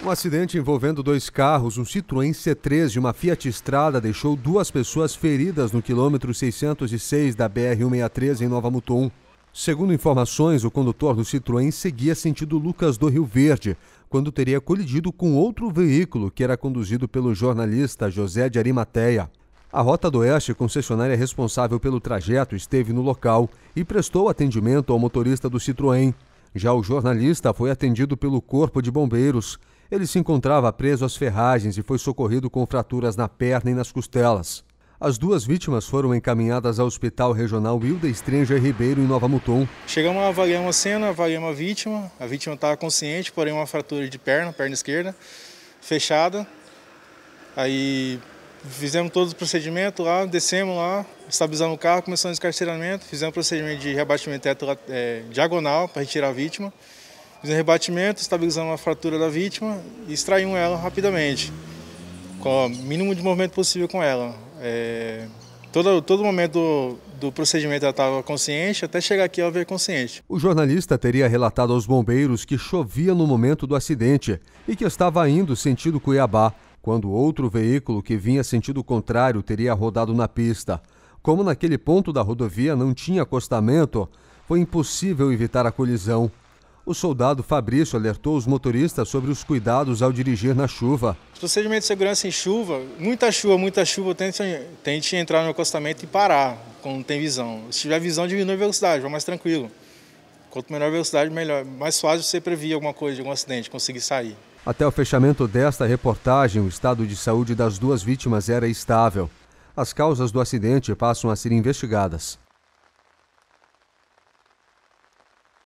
Um acidente envolvendo dois carros, um Citroën C3 e uma Fiat Strada, deixou duas pessoas feridas no quilômetro 606 da BR-163 em Nova Mutum. Segundo informações, o condutor do Citroën seguia sentido Lucas do Rio Verde, quando teria colidido com outro veículo que era conduzido pelo jornalista José de Arimateia. A Rota do Oeste, concessionária responsável pelo trajeto, esteve no local e prestou atendimento ao motorista do Citroën. Já o jornalista foi atendido pelo Corpo de Bombeiros ele se encontrava preso às ferragens e foi socorrido com fraturas na perna e nas costelas. As duas vítimas foram encaminhadas ao Hospital Regional Wilda Stranger Ribeiro, em Nova Mutum. Chegamos a avaliar uma cena, avaliamos uma vítima. A vítima estava consciente, porém uma fratura de perna, perna esquerda, fechada. Aí fizemos todos os procedimentos lá, descemos lá, estabilizamos o carro, começamos o escarceramento, fizemos o procedimento de rebatimento teto é, diagonal para retirar a vítima. Fiz um rebatimento, estabilizando a fratura da vítima e extraímos ela rapidamente, com o mínimo de movimento possível com ela. É, todo, todo momento do, do procedimento ela estava consciente, até chegar aqui ela veio consciente. O jornalista teria relatado aos bombeiros que chovia no momento do acidente e que estava indo sentido Cuiabá, quando outro veículo que vinha sentido contrário teria rodado na pista. Como naquele ponto da rodovia não tinha acostamento, foi impossível evitar a colisão. O soldado Fabrício alertou os motoristas sobre os cuidados ao dirigir na chuva. Os procedimentos de segurança em chuva, muita chuva, muita chuva, tente, tente entrar no acostamento e parar quando tem visão. Se tiver visão, diminui a velocidade, vai mais tranquilo. Quanto menor a velocidade, melhor. Mais fácil você prever alguma coisa, de algum acidente, conseguir sair. Até o fechamento desta reportagem, o estado de saúde das duas vítimas era estável. As causas do acidente passam a ser investigadas.